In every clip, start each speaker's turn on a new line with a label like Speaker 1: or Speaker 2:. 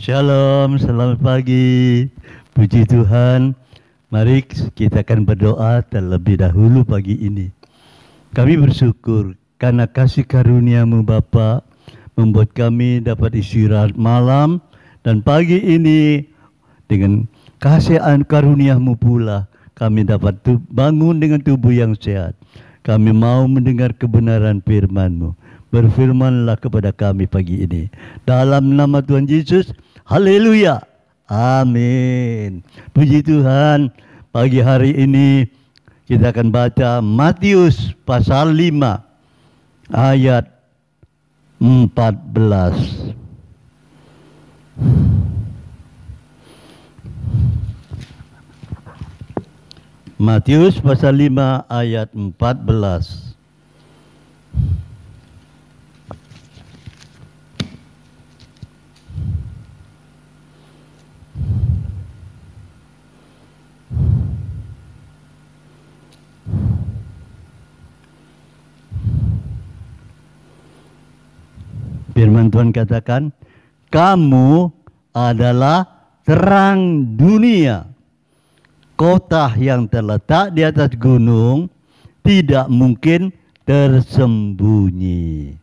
Speaker 1: Shalom, selamat pagi. Puji Tuhan. Mari kita akan berdoa terlebih dahulu pagi ini. Kami bersyukur karena kasih karuniamu Bapa membuat kami dapat istirahat malam dan pagi ini dengan kasih karuniamu pula kami dapat bangun dengan tubuh yang sehat. Kami mau mendengar kebenaran FirmanMu. mu Berfirmanlah kepada kami pagi ini. Dalam nama Tuhan Yesus, haleluya. Amin. Puji Tuhan, pagi hari ini kita akan baca Matius pasal 5 ayat 14. Matius pasal 5 ayat 14. Tuhan katakan, kamu adalah terang dunia. Kota yang terletak di atas gunung tidak mungkin tersembunyi.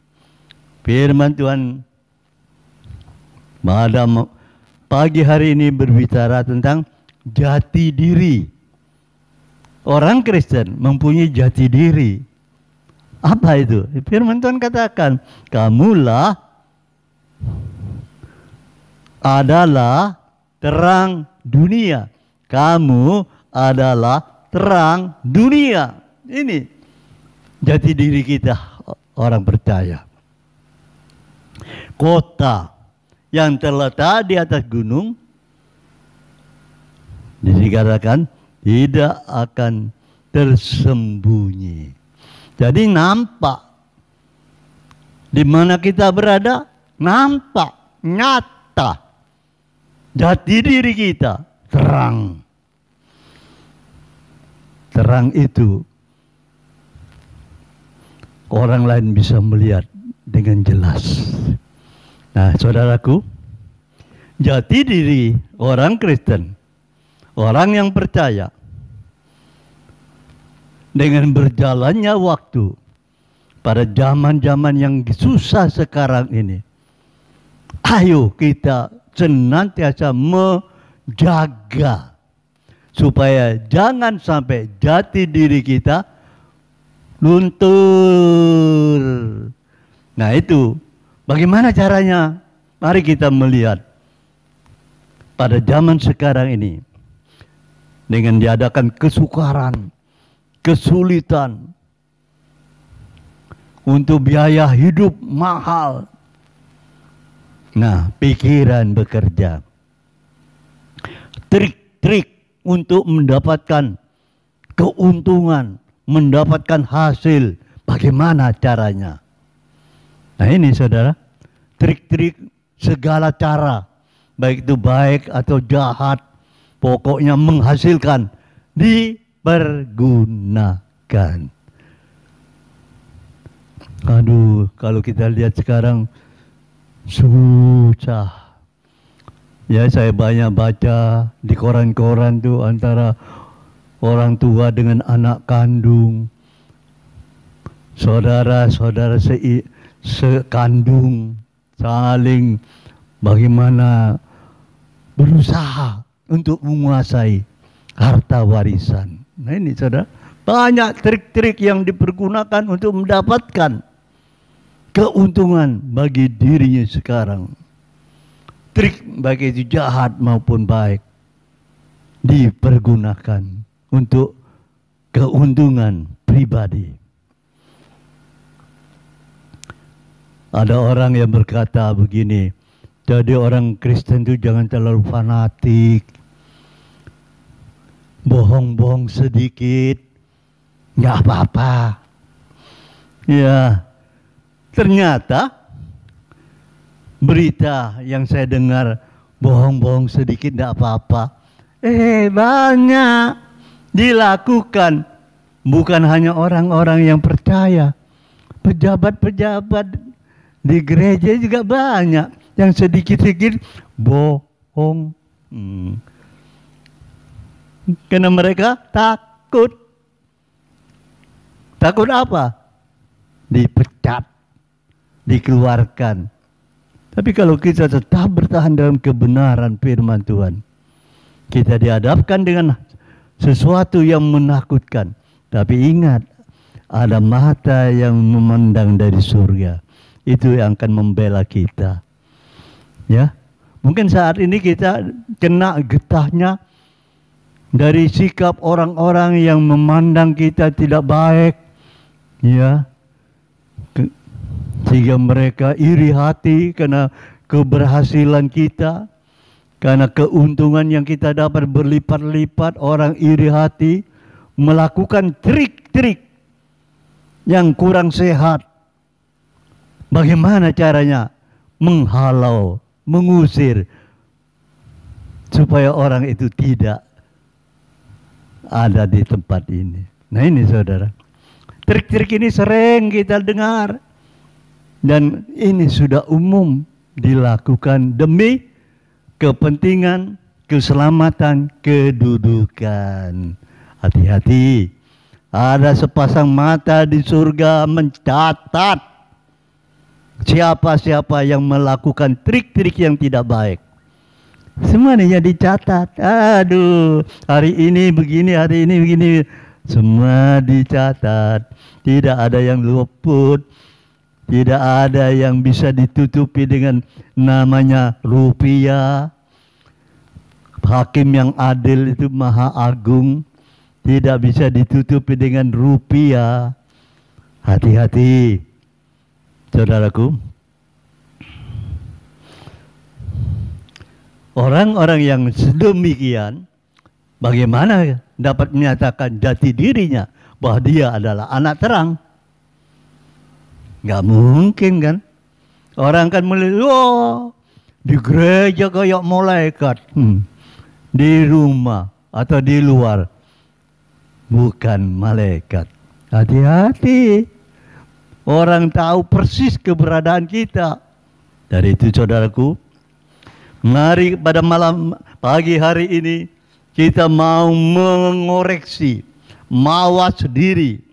Speaker 1: Firman Tuhan pada pagi hari ini berbicara tentang jati diri. Orang Kristen mempunyai jati diri. Apa itu? Firman Tuhan katakan, kamulah adalah terang dunia. Kamu adalah terang dunia. Ini jati diri kita orang percaya. Kota yang terletak di atas gunung dikatakan tidak akan tersembunyi. Jadi nampak di mana kita berada, nampak nyata jati diri kita terang. Terang itu orang lain bisa melihat dengan jelas. Nah, saudaraku, jati diri orang Kristen, orang yang percaya dengan berjalannya waktu pada zaman-zaman yang susah sekarang ini. Ayo kita senantiasa menjaga supaya jangan sampai jati diri kita luntur. Nah itu bagaimana caranya? Mari kita melihat pada zaman sekarang ini dengan diadakan kesukaran, kesulitan untuk biaya hidup mahal, Nah, pikiran bekerja. Trik-trik untuk mendapatkan keuntungan, mendapatkan hasil, bagaimana caranya? Nah, ini saudara, trik-trik segala cara, baik itu baik atau jahat, pokoknya menghasilkan, dipergunakan. Aduh, kalau kita lihat sekarang susah. Ya saya banyak baca di koran-koran tuh antara orang tua dengan anak kandung, saudara-saudara se sekandung saling bagaimana berusaha untuk menguasai harta warisan. Nah ini saudara, banyak trik-trik yang dipergunakan untuk mendapatkan keuntungan bagi dirinya sekarang. Trik baik itu jahat maupun baik dipergunakan untuk keuntungan pribadi. Ada orang yang berkata begini, jadi orang Kristen itu jangan terlalu fanatik, bohong-bohong sedikit, nggak apa-apa. Ya, Ternyata berita yang saya dengar bohong-bohong sedikit tidak apa-apa. Eh banyak dilakukan bukan hanya orang-orang yang percaya. Pejabat-pejabat di gereja juga banyak yang sedikit-sedikit bohong. Hmm. Karena mereka takut. Takut apa? Dipecat dikeluarkan. Tapi kalau kita tetap bertahan dalam kebenaran firman Tuhan, kita dihadapkan dengan sesuatu yang menakutkan. Tapi ingat, ada mata yang memandang dari surga. Itu yang akan membela kita. Ya. Mungkin saat ini kita kena getahnya dari sikap orang-orang yang memandang kita tidak baik. Ya sehingga mereka iri hati karena keberhasilan kita karena keuntungan yang kita dapat berlipat-lipat orang iri hati melakukan trik-trik yang kurang sehat bagaimana caranya menghalau mengusir supaya orang itu tidak ada di tempat ini nah ini saudara trik-trik ini sering kita dengar dan ini sudah umum dilakukan demi kepentingan, keselamatan, kedudukan. Hati-hati. Ada sepasang mata di surga mencatat siapa-siapa yang melakukan trik-trik yang tidak baik. Semuanya dicatat. Aduh, hari ini begini, hari ini begini. Semua dicatat. Tidak ada yang luput tidak ada yang bisa ditutupi dengan namanya rupiah. Hakim yang adil itu maha agung. Tidak bisa ditutupi dengan rupiah. Hati-hati, saudaraku. Orang-orang yang sedemikian, bagaimana dapat menyatakan jati dirinya bahwa dia adalah anak terang? Gak mungkin kan? Orang kan melihat, oh, di gereja kayak malaikat. Hmm. Di rumah atau di luar. Bukan malaikat. Hati-hati. Orang tahu persis keberadaan kita. Dari itu saudaraku, mari pada malam pagi hari ini kita mau mengoreksi mawas diri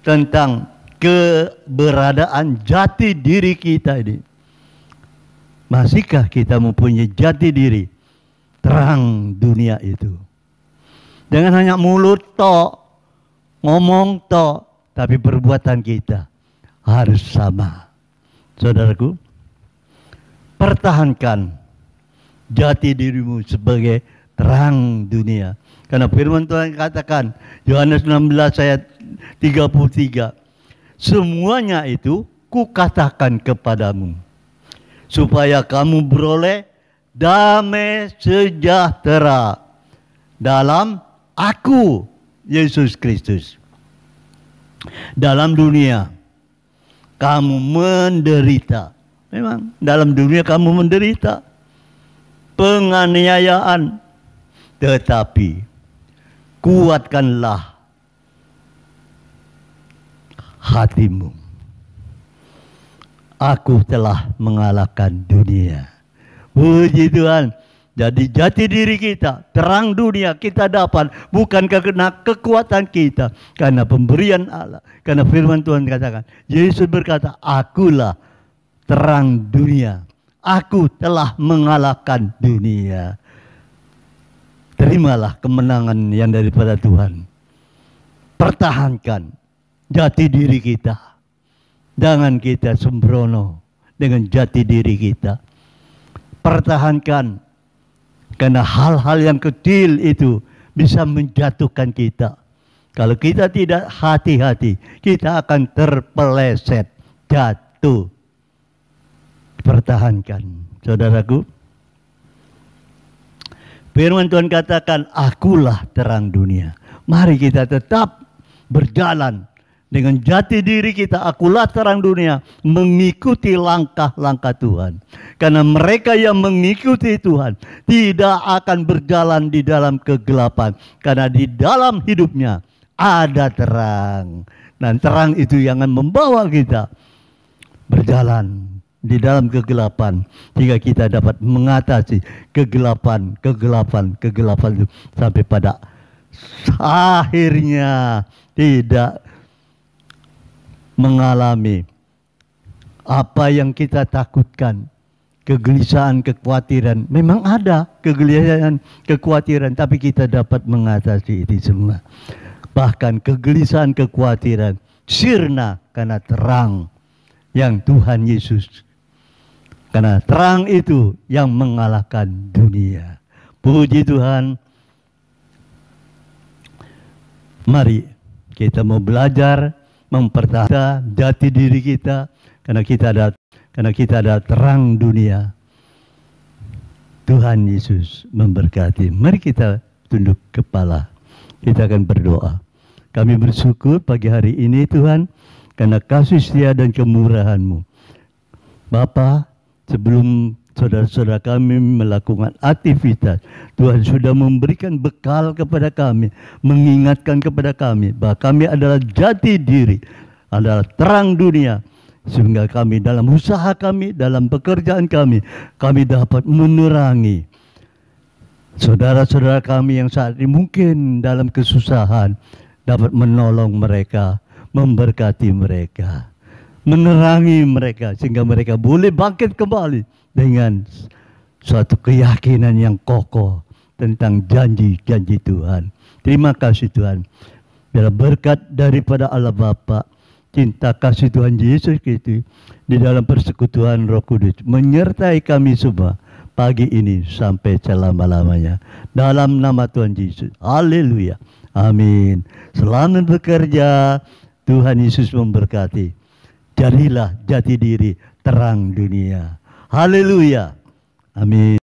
Speaker 1: tentang keberadaan jati diri kita ini. Masihkah kita mempunyai jati diri terang dunia itu? Dengan hanya mulut tok, ngomong tok, tapi perbuatan kita harus sama. Saudaraku, pertahankan jati dirimu sebagai terang dunia. Karena firman Tuhan katakan Yohanes 16 ayat 33 Semuanya itu kukatakan kepadamu. Supaya kamu beroleh damai sejahtera dalam aku, Yesus Kristus. Dalam dunia, kamu menderita. Memang dalam dunia kamu menderita. Penganiayaan. Tetapi, kuatkanlah hatimu. Aku telah mengalahkan dunia. Puji Tuhan. Jadi jati diri kita, terang dunia kita dapat bukan karena kekuatan kita, karena pemberian Allah, karena firman Tuhan katakan. Yesus berkata, "Akulah terang dunia. Aku telah mengalahkan dunia." Terimalah kemenangan yang daripada Tuhan. Pertahankan jati diri kita. Jangan kita sembrono dengan jati diri kita. Pertahankan karena hal-hal yang kecil itu bisa menjatuhkan kita. Kalau kita tidak hati-hati, kita akan terpeleset, jatuh. Pertahankan, saudaraku. Firman Tuhan katakan, akulah terang dunia. Mari kita tetap berjalan dengan jati diri kita akulah terang dunia mengikuti langkah-langkah Tuhan karena mereka yang mengikuti Tuhan tidak akan berjalan di dalam kegelapan karena di dalam hidupnya ada terang dan terang itu yang akan membawa kita berjalan di dalam kegelapan sehingga kita dapat mengatasi kegelapan kegelapan kegelapan itu sampai pada akhirnya tidak mengalami apa yang kita takutkan, kegelisahan, kekhawatiran. Memang ada kegelisahan, kekhawatiran, tapi kita dapat mengatasi itu semua. Bahkan kegelisahan, kekhawatiran, sirna karena terang yang Tuhan Yesus. Karena terang itu yang mengalahkan dunia. Puji Tuhan. Mari kita mau belajar mempertahankan jati diri kita karena kita ada karena kita ada terang dunia. Tuhan Yesus memberkati. Mari kita tunduk kepala. Kita akan berdoa. Kami bersyukur pagi hari ini Tuhan karena kasih setia dan kemurahan-Mu. Bapa, sebelum saudara-saudara kami melakukan aktivitas. Tuhan sudah memberikan bekal kepada kami, mengingatkan kepada kami bahwa kami adalah jati diri, adalah terang dunia. Sehingga kami dalam usaha kami, dalam pekerjaan kami, kami dapat menerangi saudara-saudara kami yang saat ini mungkin dalam kesusahan dapat menolong mereka, memberkati mereka menerangi mereka sehingga mereka boleh bangkit kembali dengan suatu keyakinan yang kokoh tentang janji-janji Tuhan. Terima kasih Tuhan. Biar berkat daripada Allah Bapa, cinta kasih Tuhan Yesus itu di dalam persekutuan Roh Kudus menyertai kami semua pagi ini sampai selama-lamanya. Dalam nama Tuhan Yesus. Haleluya. Amin. Selamat bekerja. Tuhan Yesus memberkati jadilah jati diri terang dunia. Haleluya. Amin.